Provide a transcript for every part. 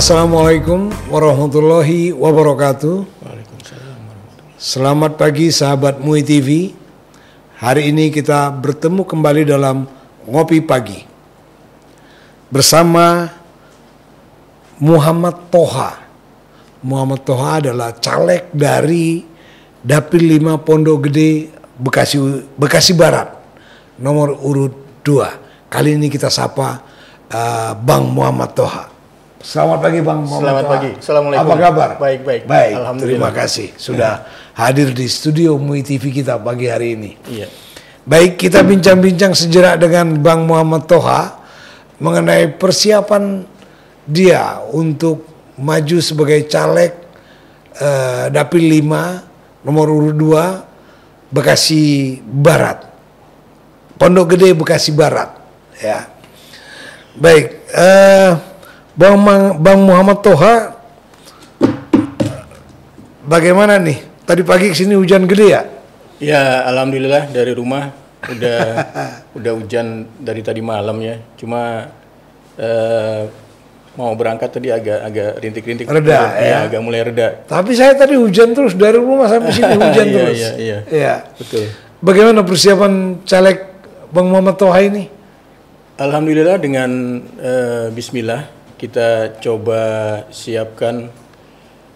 Assalamualaikum warahmatullahi wabarakatuh. Selamat pagi sahabat MUI TV. Hari ini kita bertemu kembali dalam Ngopi Pagi. Bersama Muhammad Toha. Muhammad Toha adalah caleg dari Dapil 5 Pondok Gede Bekasi Bekasi Barat. Nomor urut 2. Kali ini kita sapa uh, Bang Muhammad Toha. Selamat pagi Bang Muhammad. Selamat pagi. Assalamualaikum. Apa kabar? Baik, baik. Baik. Alhamdulillah. Terima kasih sudah hadir di studio MUI TV kita pagi hari ini. Iya. Baik, kita bincang-bincang sejenak dengan Bang Muhammad Toha mengenai persiapan dia untuk maju sebagai caleg uh, dapil 5 nomor urut 2 Bekasi Barat. Pondok Gede Bekasi Barat, ya. Baik, eh Bang Bang Muhammad Toha bagaimana nih? Tadi pagi sini hujan gede ya? Ya, alhamdulillah dari rumah udah udah hujan dari tadi malam ya. Cuma eh, mau berangkat tadi agak agak rintik-rintik reda ya. ya agak mulai reda. Tapi saya tadi hujan terus dari rumah sampai sini hujan iya, terus. Iya, iya. Ya. Betul. Bagaimana persiapan caleg Bang Muhammad Toha ini? Alhamdulillah dengan eh, bismillah kita coba siapkan.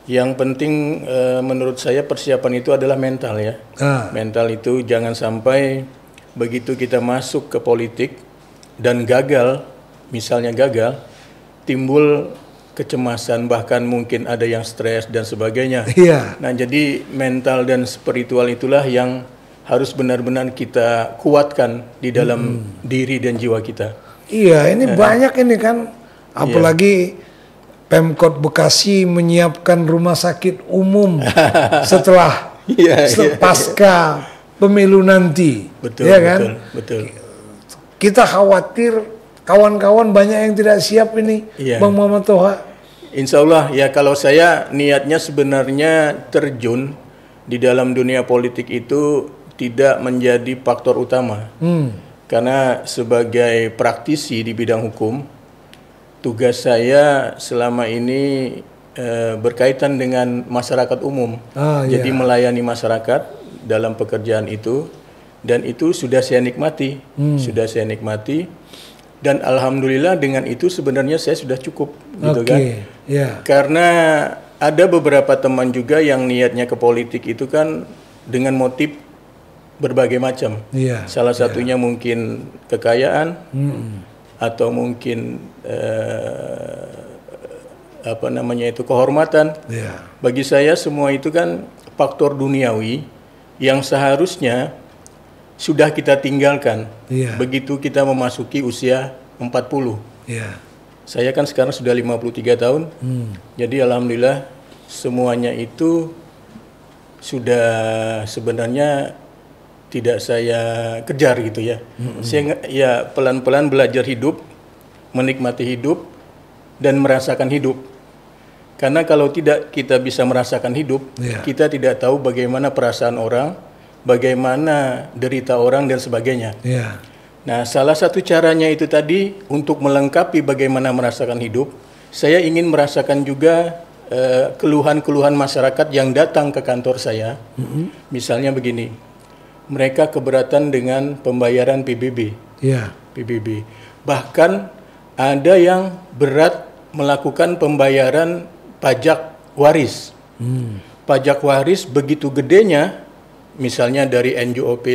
Yang penting e, menurut saya persiapan itu adalah mental ya. Ah. Mental itu jangan sampai begitu kita masuk ke politik dan gagal, misalnya gagal, timbul kecemasan bahkan mungkin ada yang stres dan sebagainya. Iya. Nah, jadi mental dan spiritual itulah yang harus benar-benar kita kuatkan di dalam hmm. diri dan jiwa kita. Iya, ini nah, banyak ini kan Apalagi iya. Pemkot Bekasi menyiapkan rumah sakit umum setelah iya, iya, pasca pemilu nanti. Betul, ya kan? Betul, betul. Kita khawatir kawan-kawan banyak yang tidak siap ini, iya. Bang Muhammad Toha. Insya Allah ya kalau saya niatnya sebenarnya terjun di dalam dunia politik itu tidak menjadi faktor utama. Hmm. Karena sebagai praktisi di bidang hukum, tugas saya selama ini e, berkaitan dengan masyarakat umum. Ah, iya. Jadi melayani masyarakat dalam pekerjaan itu dan itu sudah saya nikmati, hmm. sudah saya nikmati dan alhamdulillah dengan itu sebenarnya saya sudah cukup gitu kan. Yeah. Karena ada beberapa teman juga yang niatnya ke politik itu kan dengan motif berbagai macam. Yeah. Salah iya. satunya yeah. mungkin kekayaan. Hmm atau mungkin uh, apa namanya itu kehormatan. Yeah. Bagi saya semua itu kan faktor duniawi yang seharusnya sudah kita tinggalkan. Yeah. Begitu kita memasuki usia 40. Yeah. Iya. Saya kan sekarang sudah 53 tahun. Hmm. Jadi alhamdulillah semuanya itu sudah sebenarnya tidak saya kejar gitu ya. hmm Saya ya pelan-pelan belajar hidup, menikmati hidup dan merasakan hidup. Karena kalau tidak kita bisa merasakan hidup, yeah. kita tidak tahu bagaimana perasaan orang, bagaimana derita orang dan sebagainya. Yeah. Nah, salah satu caranya itu tadi untuk melengkapi bagaimana merasakan hidup, saya ingin merasakan juga eh, keluhan-keluhan masyarakat yang datang ke kantor saya. Mm-hmm. Misalnya begini mereka keberatan dengan pembayaran PBB. Ya. PBB. Bahkan ada yang berat melakukan pembayaran pajak waris. Hmm. Pajak waris begitu gedenya, misalnya dari NJOP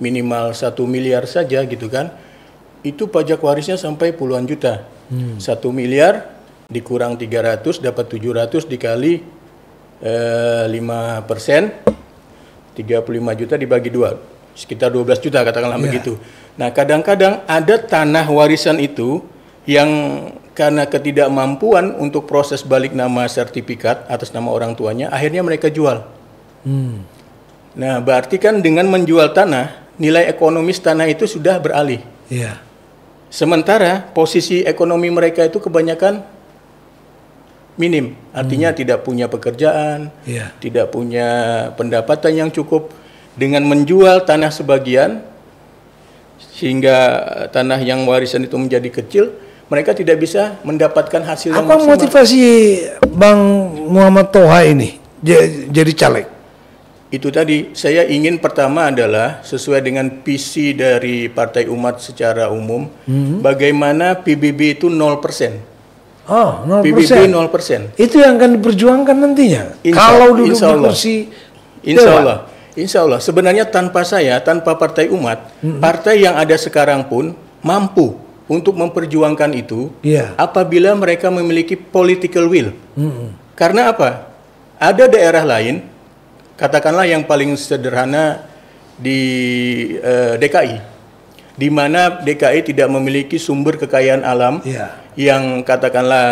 minimal satu miliar saja gitu kan, itu pajak warisnya sampai puluhan juta. Hmm. Satu hmm. miliar dikurang 300 dapat 700 dikali eh, lima eh, persen 35 juta dibagi dua, sekitar 12 juta katakanlah yeah. begitu. Nah, kadang-kadang ada tanah warisan itu yang karena ketidakmampuan untuk proses balik nama sertifikat atas nama orang tuanya, akhirnya mereka jual. Hmm. Nah, berarti kan dengan menjual tanah, nilai ekonomis tanah itu sudah beralih. Yeah. Sementara posisi ekonomi mereka itu kebanyakan minim, artinya hmm. tidak punya pekerjaan, yeah. tidak punya pendapatan yang cukup dengan menjual tanah sebagian sehingga tanah yang warisan itu menjadi kecil, mereka tidak bisa mendapatkan hasil Apa yang motivasi Bang Muhammad Toha ini jadi caleg? Itu tadi saya ingin pertama adalah sesuai dengan visi dari Partai Umat secara umum, -hmm. bagaimana PBB itu 0%. Oh, 0%. PBB 0%. Itu yang akan diperjuangkan nantinya. Insya, Kalau duduk insya Allah. di kursi Insya Allah. Insya Allah. Sebenarnya tanpa saya, tanpa Partai Umat, -hmm. partai yang ada sekarang pun mampu untuk memperjuangkan itu yeah. apabila mereka memiliki political will. -hmm. Karena apa? Ada daerah lain, katakanlah yang paling sederhana di uh, eh, DKI, di mana DKI tidak memiliki sumber kekayaan alam. Yeah yang katakanlah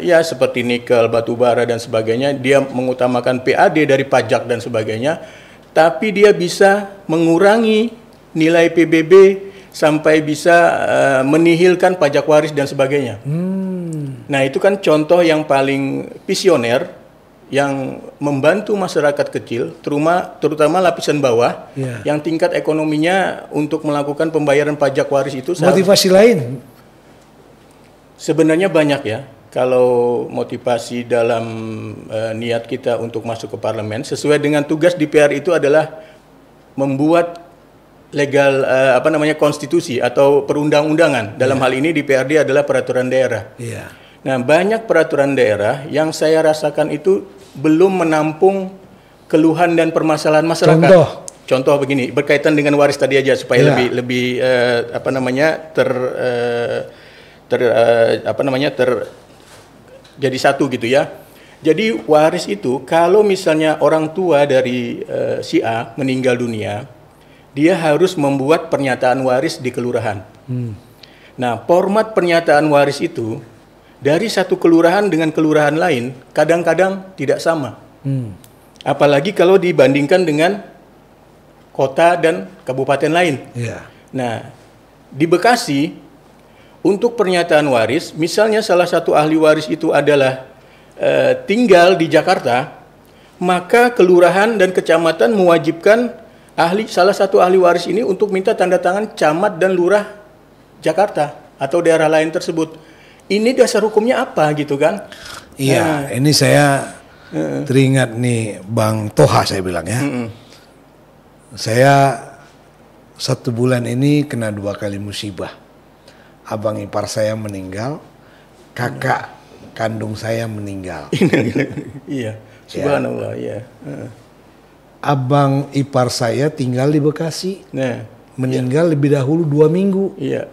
ya seperti nikel, batu bara dan sebagainya, dia mengutamakan PAD dari pajak dan sebagainya, tapi dia bisa mengurangi nilai PBB sampai bisa uh, menihilkan pajak waris dan sebagainya. Hmm. Nah, itu kan contoh yang paling visioner yang membantu masyarakat kecil, terutama, terutama lapisan bawah, yeah. yang tingkat ekonominya untuk melakukan pembayaran pajak waris itu. Motivasi lain Sebenarnya banyak ya. Kalau motivasi dalam e, niat kita untuk masuk ke parlemen sesuai dengan tugas DPR itu adalah membuat legal e, apa namanya konstitusi atau perundang-undangan. Dalam yeah. hal ini DPRD adalah peraturan daerah. Yeah. Nah, banyak peraturan daerah yang saya rasakan itu belum menampung keluhan dan permasalahan masyarakat. Contoh contoh begini berkaitan dengan waris tadi aja supaya yeah. lebih lebih uh, apa namanya ter uh, ter uh, apa namanya ter jadi satu gitu ya. Jadi waris itu kalau misalnya orang tua dari uh, si A meninggal dunia, dia harus membuat pernyataan waris di kelurahan. Hmm. Nah, format pernyataan waris itu dari satu kelurahan dengan kelurahan lain kadang-kadang tidak sama. Hmm. Apalagi kalau dibandingkan dengan kota dan kabupaten lain. Yeah. Nah, di Bekasi untuk pernyataan waris, misalnya salah satu ahli waris itu adalah e, tinggal di Jakarta, maka kelurahan dan kecamatan mewajibkan ahli salah satu ahli waris ini untuk minta tanda tangan camat dan lurah Jakarta atau daerah lain tersebut. Ini dasar hukumnya apa gitu kan? Iya, nah, ini saya teringat nih Bang Toha saya bilang ya. Uh, uh. Saya satu bulan ini kena dua kali musibah abang ipar saya meninggal, kakak kandung saya meninggal. iya, subhanallah, ya. Iya. Abang ipar saya tinggal di Bekasi. Nah, meninggal ya. lebih dahulu dua minggu. Iya.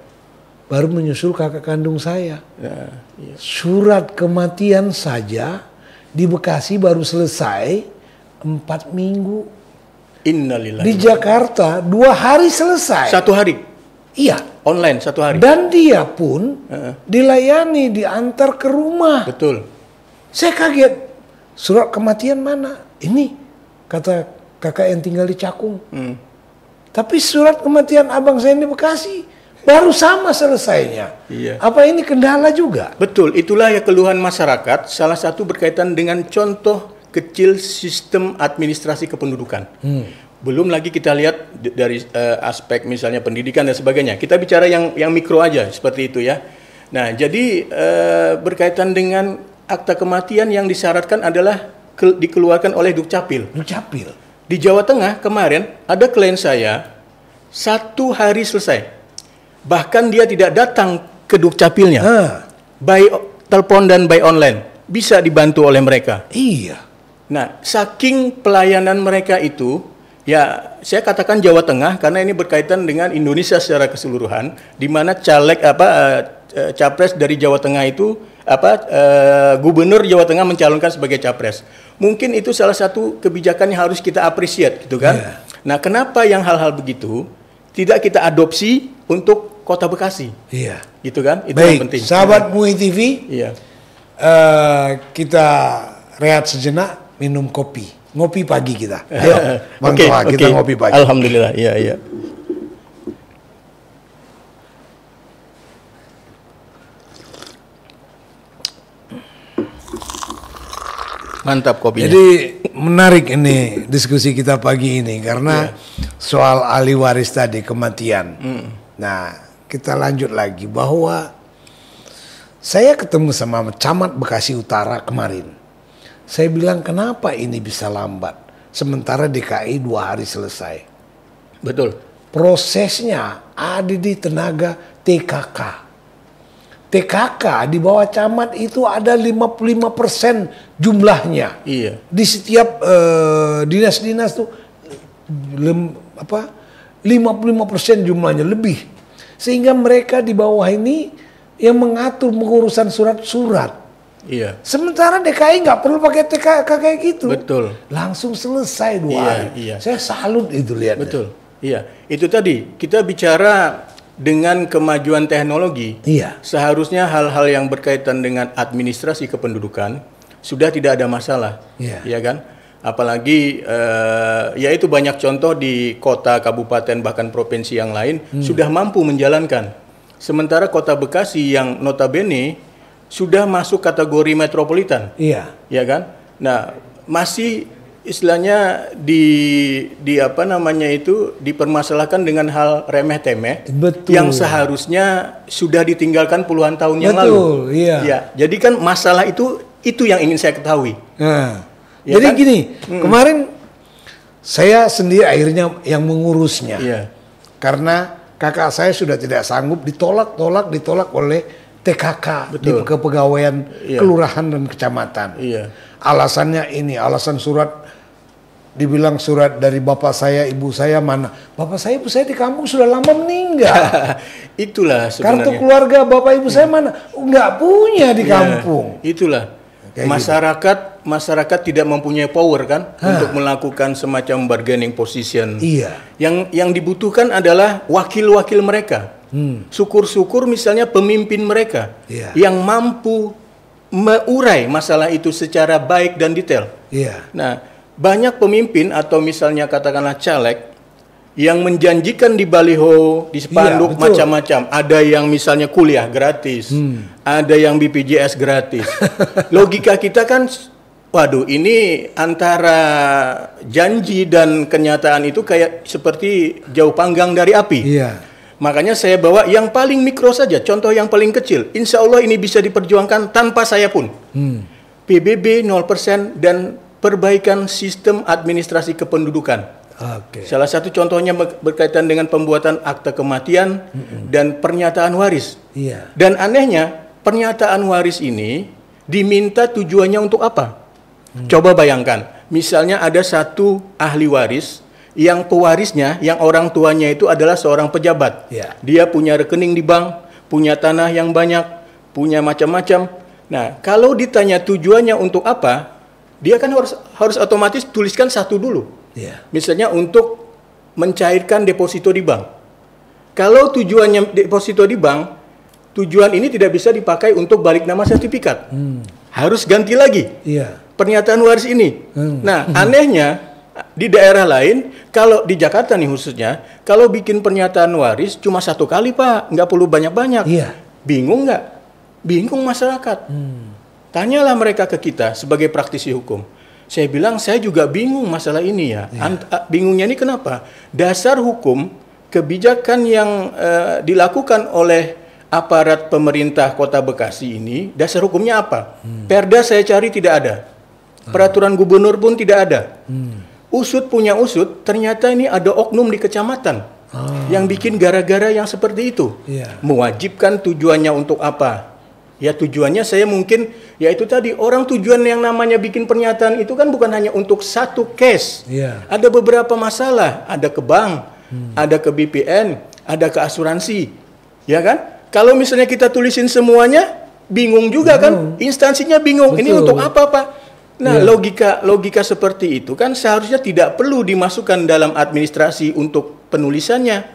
Baru menyusul kakak kandung saya. Nah, iya. Surat kematian saja di Bekasi baru selesai empat minggu. Innalillahi. Di Jakarta dua hari selesai. Satu hari. Iya. Online satu hari. Dan dia pun uh-uh. dilayani, diantar ke rumah. Betul. Saya kaget. Surat kematian mana? Ini kata kakak yang tinggal di Cakung. Hmm. Tapi surat kematian abang saya di Bekasi baru sama selesainya. Iya. Apa ini kendala juga? Betul. Itulah ya keluhan masyarakat. Salah satu berkaitan dengan contoh kecil sistem administrasi kependudukan. Hmm belum lagi kita lihat dari uh, aspek misalnya pendidikan dan sebagainya. Kita bicara yang yang mikro aja seperti itu ya. Nah, jadi uh, berkaitan dengan akta kematian yang disyaratkan adalah ke, dikeluarkan oleh Dukcapil. Dukcapil. Di Jawa Tengah kemarin ada klien saya satu hari selesai. Bahkan dia tidak datang ke Dukcapilnya. Ah. By telepon dan by online bisa dibantu oleh mereka. Iya. Nah, saking pelayanan mereka itu Ya, saya katakan Jawa Tengah karena ini berkaitan dengan Indonesia secara keseluruhan, di mana caleg apa eh, eh, capres dari Jawa Tengah itu apa eh, gubernur Jawa Tengah mencalonkan sebagai capres. Mungkin itu salah satu kebijakan yang harus kita apresiat, gitu kan? Yeah. Nah, kenapa yang hal-hal begitu tidak kita adopsi untuk Kota Bekasi? Iya, yeah. gitu kan? Itu Baik, yang penting. Sahabat iya. Mui TV, Yeah. Iya. Uh, kita rehat sejenak, minum kopi ngopi pagi kita. Ayo, Bang okay, Toha, kita ngopi pagi. Alhamdulillah, iya, iya. Mantap kopinya. Jadi menarik ini diskusi kita pagi ini karena yeah. soal ahli waris tadi kematian. Mm. Nah, kita lanjut lagi bahwa saya ketemu sama camat Bekasi Utara kemarin. Saya bilang kenapa ini bisa lambat? Sementara DKI dua hari selesai. Betul. Prosesnya ada di tenaga TKK. TKK di bawah camat itu ada 55% jumlahnya. Iya. Di setiap eh, dinas-dinas uh, lima tuh lem, apa 55% jumlahnya lebih. Sehingga mereka di bawah ini yang mengatur pengurusan surat-surat Iya. Sementara DKI nggak perlu pakai TKK kayak gitu. Betul. Langsung selesai dua iya, hari. Iya. Saya salut itu lihat. Betul. Iya. Itu tadi kita bicara dengan kemajuan teknologi. Iya. Seharusnya hal-hal yang berkaitan dengan administrasi kependudukan sudah tidak ada masalah. Iya. Iya kan? apalagi eh, ya itu banyak contoh di kota, kabupaten bahkan provinsi yang lain hmm. sudah mampu menjalankan. Sementara kota Bekasi yang notabene sudah masuk kategori metropolitan. Iya. Iya kan? Nah, masih istilahnya di di apa namanya itu dipermasalahkan dengan hal remeh temeh Betul. yang seharusnya sudah ditinggalkan puluhan tahun Betul, yang lalu. betul, Iya. Ya, jadi kan masalah itu itu yang ingin saya ketahui. Nah, ya jadi kan? gini, mm kemarin saya sendiri akhirnya yang mengurusnya. Iya. Karena kakak saya sudah tidak sanggup ditolak-tolak ditolak oleh TKK Betul. di kepegawaian iya. kelurahan dan kecamatan. Iya. Alasannya ini, alasan surat dibilang surat dari bapak saya, ibu saya mana? Bapak saya, ibu saya di kampung sudah lama meninggal. Itulah sebenarnya. Kartu keluarga bapak ibu saya iya. mana? Enggak punya di iya. kampung. Ya, itulah. Kayak gitu. masyarakat gitu. masyarakat tidak mempunyai power kan Hah. untuk melakukan semacam bargaining position. Iya. Yang yang dibutuhkan adalah wakil-wakil mereka syukur syukur hmm. misalnya pemimpin mereka yeah. yang mampu meurai masalah itu secara baik dan detail. Yeah. Nah, banyak pemimpin atau misalnya katakanlah caleg yang menjanjikan di baliho, di iya, spanduk yeah, macam-macam. Ada yang misalnya kuliah gratis, hmm. ada yang BPJS gratis. Logika kita kan waduh ini antara janji dan kenyataan itu kayak seperti jauh panggang dari api. Iya. Makanya saya bawa yang paling mikro saja, contoh yang paling kecil. Insya Allah ini bisa diperjuangkan tanpa saya pun. Hmm. PBB 0% dan perbaikan sistem administrasi kependudukan. Okay. Salah satu contohnya berkaitan dengan pembuatan akta kematian mm -mm. dan pernyataan waris. Yeah. Dan anehnya, pernyataan waris ini diminta tujuannya untuk apa? Mm. Coba bayangkan, misalnya ada satu ahli waris yang pewarisnya, yang orang tuanya itu adalah seorang pejabat. Ya. Dia punya rekening di bank, punya tanah yang banyak, punya macam-macam. Nah, kalau ditanya tujuannya untuk apa, dia kan harus harus otomatis tuliskan satu dulu. Ya. Misalnya untuk mencairkan deposito di bank. Kalau tujuannya deposito di bank, tujuan ini tidak bisa dipakai untuk balik nama sertifikat. Hmm. Harus ganti lagi. Iya. Pernyataan waris ini. Hmm. Nah, hmm. anehnya di daerah lain, kalau di Jakarta nih khususnya, kalau bikin pernyataan waris cuma satu kali pak, nggak perlu banyak-banyak. Iya. Bingung nggak? Bingung masyarakat. Hmm. Tanyalah mereka ke kita sebagai praktisi hukum. Saya bilang saya juga bingung masalah ini ya. Iya. Ah, bingungnya ini kenapa? Dasar hukum kebijakan yang uh, dilakukan oleh aparat pemerintah Kota Bekasi ini dasar hukumnya apa? Hmm. Perda saya cari tidak ada. Ah. Peraturan gubernur pun tidak ada. Hmm usut punya usut, ternyata ini ada oknum di kecamatan ah. yang bikin gara-gara yang seperti itu. Yeah. Mewajibkan tujuannya untuk apa? Ya tujuannya saya mungkin yaitu tadi orang tujuan yang namanya bikin pernyataan itu kan bukan hanya untuk satu case. Yeah. Ada beberapa masalah, ada ke bank, hmm. ada ke BPN, ada ke asuransi. Ya kan? Kalau misalnya kita tulisin semuanya bingung juga kan? bingung. kan? Instansinya bingung. Betul. Ini untuk apa, Pak? Nah, yeah. logika logika seperti itu kan seharusnya tidak perlu dimasukkan dalam administrasi untuk penulisannya.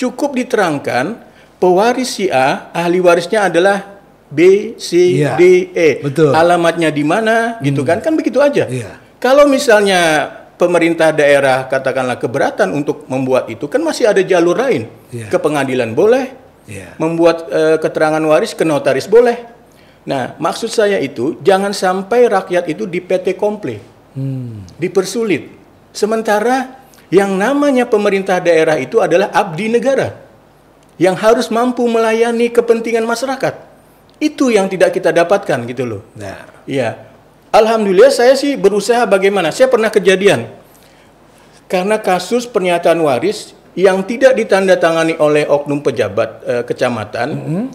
Cukup diterangkan pewaris si A, ahli warisnya adalah B, C, yeah. D, E. Betul. Alamatnya di mana, hmm. gitu kan? Kan begitu aja. Yeah. Kalau misalnya pemerintah daerah katakanlah keberatan untuk membuat itu, kan masih ada jalur lain. Yeah. Ke pengadilan boleh, yeah. membuat uh, keterangan waris ke notaris boleh Nah, maksud saya itu jangan sampai rakyat itu di PT komple, hmm. dipersulit. Sementara yang namanya pemerintah daerah itu adalah abdi negara yang harus mampu melayani kepentingan masyarakat. Itu yang tidak kita dapatkan gitu loh. Nah, iya. Alhamdulillah saya sih berusaha bagaimana. Saya pernah kejadian karena kasus pernyataan waris yang tidak ditandatangani oleh oknum pejabat e, kecamatan. Mm -hmm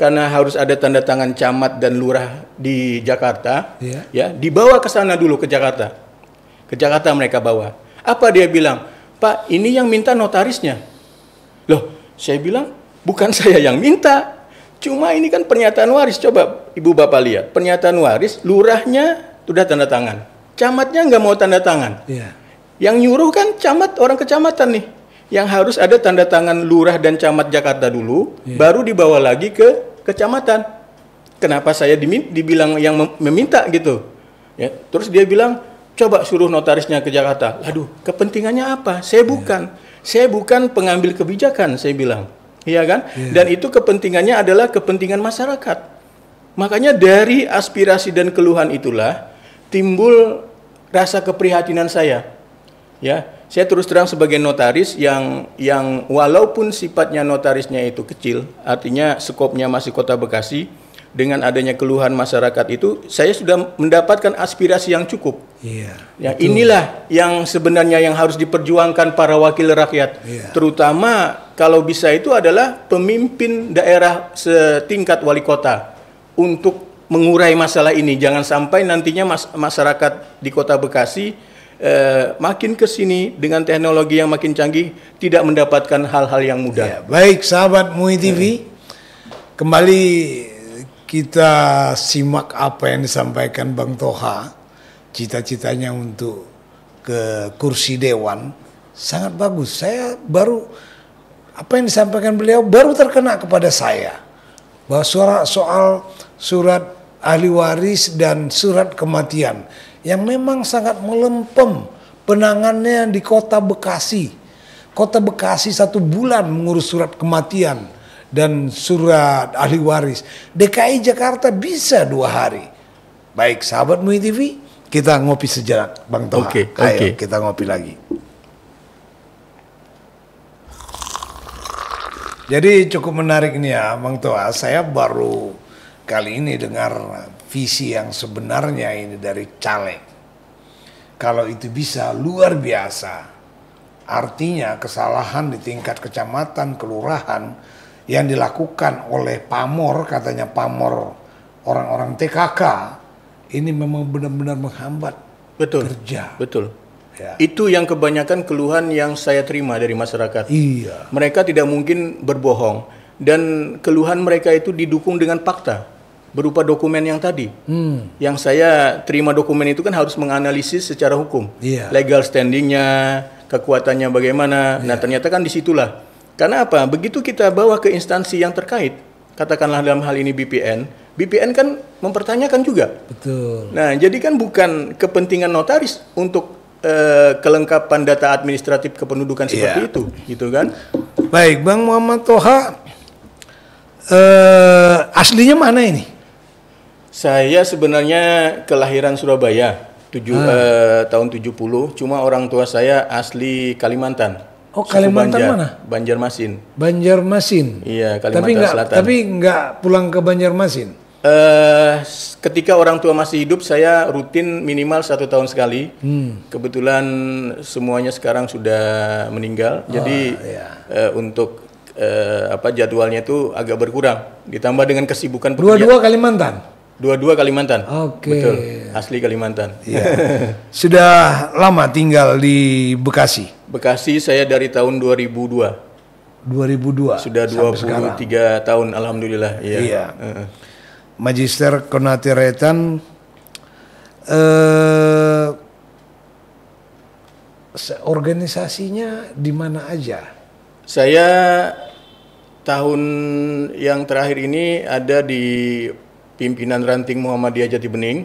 karena harus ada tanda tangan camat dan lurah di Jakarta, yeah. ya dibawa ke sana dulu ke Jakarta, ke Jakarta mereka bawa. Apa dia bilang, Pak, ini yang minta notarisnya. Loh, saya bilang bukan saya yang minta, cuma ini kan pernyataan waris. Coba ibu bapak lihat pernyataan waris, lurahnya sudah tanda tangan, camatnya nggak mau tanda tangan. Yeah. Yang nyuruh kan camat orang kecamatan nih, yang harus ada tanda tangan lurah dan camat Jakarta dulu, yeah. baru dibawa lagi ke kecamatan. Kenapa saya dibilang yang meminta gitu? Ya, terus dia bilang coba suruh notarisnya ke Jakarta. Aduh, kepentingannya apa? Saya iya. bukan. Saya bukan pengambil kebijakan, saya bilang. Iya kan? Yeah. Dan itu kepentingannya adalah kepentingan masyarakat. Makanya dari aspirasi dan keluhan itulah timbul rasa keprihatinan saya. Ya, saya terus terang sebagai notaris yang yang walaupun sifatnya notarisnya itu kecil, artinya skopnya masih Kota Bekasi, dengan adanya keluhan masyarakat itu, saya sudah mendapatkan aspirasi yang cukup. Iya. Ya, inilah yang sebenarnya yang harus diperjuangkan para wakil rakyat, iya. terutama kalau bisa itu adalah pemimpin daerah setingkat wali kota untuk mengurai masalah ini. Jangan sampai nantinya mas masyarakat di Kota Bekasi Eh, makin ke sini dengan teknologi yang makin canggih tidak mendapatkan hal-hal yang mudah. Ya, baik sahabat MUI TV, hmm. kembali kita simak apa yang disampaikan Bang Toha. Cita-citanya untuk ke kursi dewan sangat bagus. Saya baru apa yang disampaikan beliau baru terkena kepada saya bahwa suara soal surat ahli waris dan surat kematian yang memang sangat melempem penangannya di kota Bekasi. Kota Bekasi satu bulan mengurus surat kematian dan surat ahli waris. DKI Jakarta bisa dua hari. Baik sahabat Mui TV, kita ngopi sejenak Bang Toha. Oke, okay, okay. kita ngopi lagi. Jadi cukup menarik nih ya Bang Toha. Saya baru kali ini dengar visi yang sebenarnya ini dari caleg. Kalau itu bisa luar biasa. Artinya kesalahan di tingkat kecamatan, kelurahan yang dilakukan oleh pamor, katanya pamor orang-orang TKK ini memang benar-benar menghambat betul kerja. Betul. Ya. Itu yang kebanyakan keluhan yang saya terima dari masyarakat. Iya. Mereka tidak mungkin berbohong dan keluhan mereka itu didukung dengan fakta berupa dokumen yang tadi. Hmm. Yang saya terima dokumen itu kan harus menganalisis secara hukum, yeah. legal standingnya, kekuatannya bagaimana. Yeah. Nah iya. ternyata kan disitulah. Karena apa? Begitu kita bawa ke instansi yang terkait, katakanlah dalam hal ini BPN, BPN kan mempertanyakan juga. Betul. Nah jadi kan bukan kepentingan notaris untuk eh, kelengkapan data administratif kependudukan iya. seperti yeah. itu, gitu kan? Baik, Bang Muhammad Toha. Eh, aslinya mana ini? Saya sebenarnya kelahiran Surabaya, tujuh, hmm. eh, tahun 70, cuma orang tua saya asli Kalimantan. Oh Kalimantan Banjar, mana? Banjarmasin. Banjarmasin. Iya Kalimantan tapi enggak, Selatan. Tapi nggak pulang ke Banjarmasin. Uh, ketika orang tua masih hidup, saya rutin minimal satu tahun sekali. Hmm. Kebetulan semuanya sekarang sudah meninggal, oh, jadi iya. uh, untuk uh, apa jadwalnya itu agak berkurang. Ditambah dengan kesibukan pekerjaan. Dua-dua Kalimantan. Dua-dua Kalimantan. Oke. Okay. Betul. Asli Kalimantan. Iya. Sudah lama tinggal di Bekasi. Bekasi saya dari tahun 2002. 2002. Sudah 23 sekarang. tahun alhamdulillah. Iya. iya. Magister Konatiretan eh organisasinya di mana aja? Saya tahun yang terakhir ini ada di pimpinan ranting Muhammadiyah Jati Bening.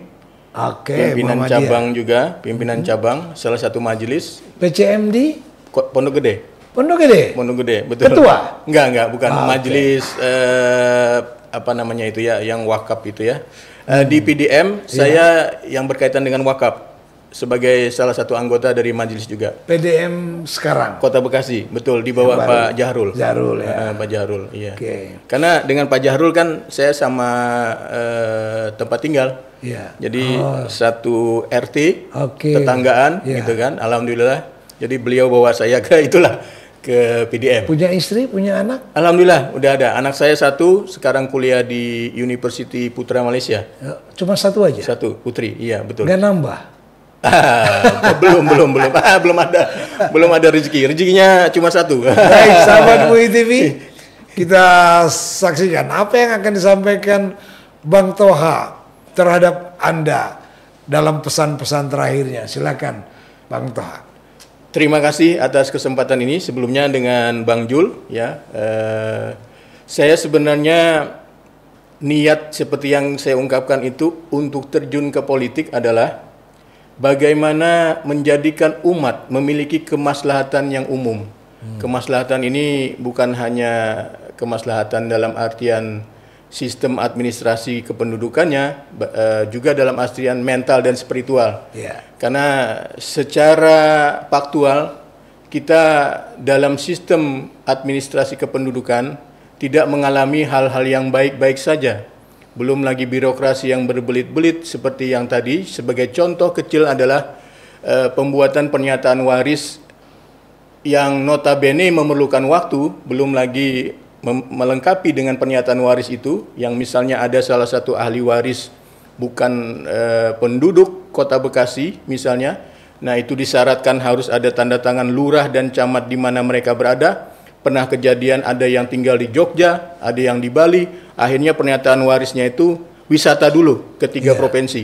Oke, pimpinan cabang juga, pimpinan hmm. cabang salah satu majelis. PCMD Pondok Gede. Pondok Gede. Pondok Gede, betul. Ketua? Enggak, enggak, bukan ah, majelis eh, apa namanya itu ya, yang wakaf itu ya. Hmm. di PDM iya. saya yang berkaitan dengan wakaf sebagai salah satu anggota dari majelis juga. PDM sekarang. Kota Bekasi, betul di bawah Pak Jahrul. Jahrul ya. Uh, Pak Jahrul, iya. Oke. Okay. Karena dengan Pak Jahrul kan saya sama uh, tempat tinggal. Iya. Yeah. Jadi oh. satu RT, okay. tetanggaan yeah. gitu kan. Alhamdulillah. Jadi beliau bawa saya ke itulah ke PDM. Punya istri, punya anak? Alhamdulillah, udah ada. Anak saya satu, sekarang kuliah di University Putra Malaysia. Eh, cuma satu aja? Satu, Putri, iya betul. Nggak nambah? belum belum belum ah, belum ada belum ada rezeki rezekinya cuma satu baik sahabat Bui TV kita saksikan apa yang akan disampaikan Bang Toha terhadap Anda dalam pesan-pesan terakhirnya. Silakan Bang Toha. Terima kasih atas kesempatan ini sebelumnya dengan Bang Jul ya. Eh, saya sebenarnya niat seperti yang saya ungkapkan itu untuk terjun ke politik adalah bagaimana menjadikan umat memiliki kemaslahatan yang umum. Hmm. Kemaslahatan ini bukan hanya kemaslahatan dalam artian sistem administrasi kependudukannya, e, juga dalam artian mental dan spiritual. Yeah. Karena secara faktual kita dalam sistem administrasi kependudukan tidak mengalami hal-hal yang baik-baik saja belum lagi birokrasi yang berbelit-belit seperti yang tadi. Sebagai contoh kecil adalah e, pembuatan pernyataan waris yang notabene memerlukan waktu, belum lagi melengkapi dengan pernyataan waris itu yang misalnya ada salah satu ahli waris bukan e, penduduk Kota Bekasi misalnya. Nah, itu disyaratkan harus ada tanda tangan lurah dan camat di mana mereka berada pernah kejadian ada yang tinggal di Jogja, ada yang di Bali. Akhirnya pernyataan warisnya itu wisata dulu ke tiga yeah. provinsi.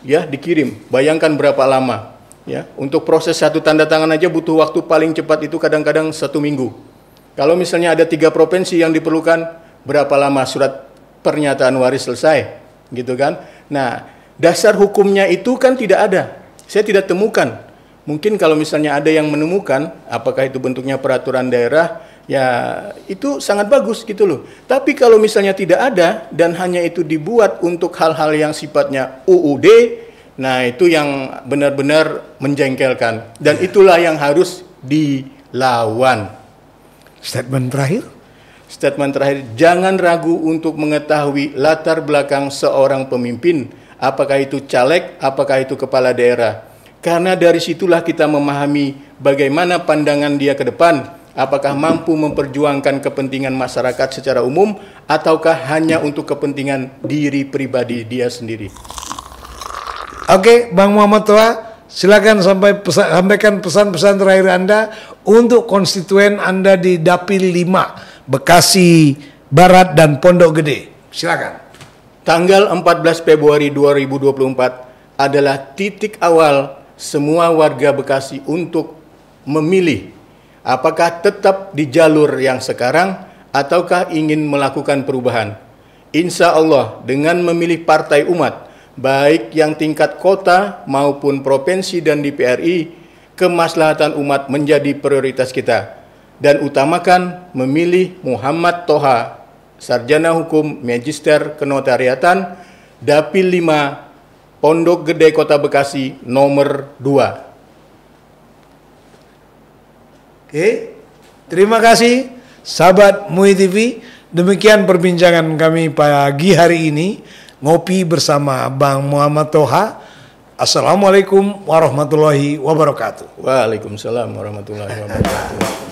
Ya, dikirim. Bayangkan berapa lama. Ya, untuk proses satu tanda tangan aja butuh waktu paling cepat itu kadang-kadang satu minggu. Kalau misalnya ada tiga provinsi yang diperlukan, berapa lama surat pernyataan waris selesai? Gitu kan? Nah, dasar hukumnya itu kan tidak ada. Saya tidak temukan Mungkin kalau misalnya ada yang menemukan apakah itu bentuknya peraturan daerah ya itu sangat bagus gitu loh. Tapi kalau misalnya tidak ada dan hanya itu dibuat untuk hal-hal yang sifatnya UUD, nah itu yang benar-benar menjengkelkan dan iya. itulah yang harus dilawan. Statement terakhir? Statement terakhir, jangan ragu untuk mengetahui latar belakang seorang pemimpin, apakah itu caleg, apakah itu kepala daerah. Karena dari situlah kita memahami bagaimana pandangan dia ke depan, apakah mampu memperjuangkan kepentingan masyarakat secara umum ataukah hanya untuk kepentingan diri pribadi dia sendiri. Oke, Bang Muhammad Toa, silakan sampai pesan, sampaikan pesan-pesan terakhir Anda untuk konstituen Anda di Dapil 5 Bekasi Barat dan Pondok Gede. Silakan. Tanggal 14 Februari 2024 adalah titik awal semua warga Bekasi untuk memilih apakah tetap di jalur yang sekarang ataukah ingin melakukan perubahan. Insya Allah dengan memilih partai umat, baik yang tingkat kota maupun provinsi dan di PRI, kemaslahatan umat menjadi prioritas kita. Dan utamakan memilih Muhammad Toha, Sarjana Hukum Magister Kenotariatan, Dapil 5 Pondok Gede Kota Bekasi nomor 2. Oke, terima kasih sahabat MUI TV. Demikian perbincangan kami pagi hari ini. Ngopi bersama Bang Muhammad Toha. Assalamualaikum warahmatullahi wabarakatuh. Waalaikumsalam warahmatullahi wabarakatuh.